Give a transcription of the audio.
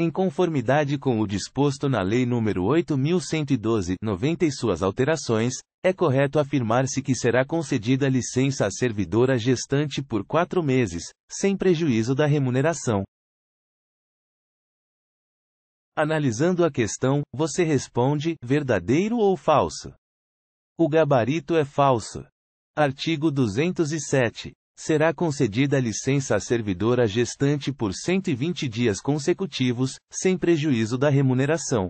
em conformidade com o disposto na Lei nº 8.112-90 e suas alterações, é correto afirmar-se que será concedida licença à servidora gestante por quatro meses, sem prejuízo da remuneração. Analisando a questão, você responde: verdadeiro ou falso? O gabarito é falso. Artigo 207 será concedida licença à servidora gestante por 120 dias consecutivos, sem prejuízo da remuneração.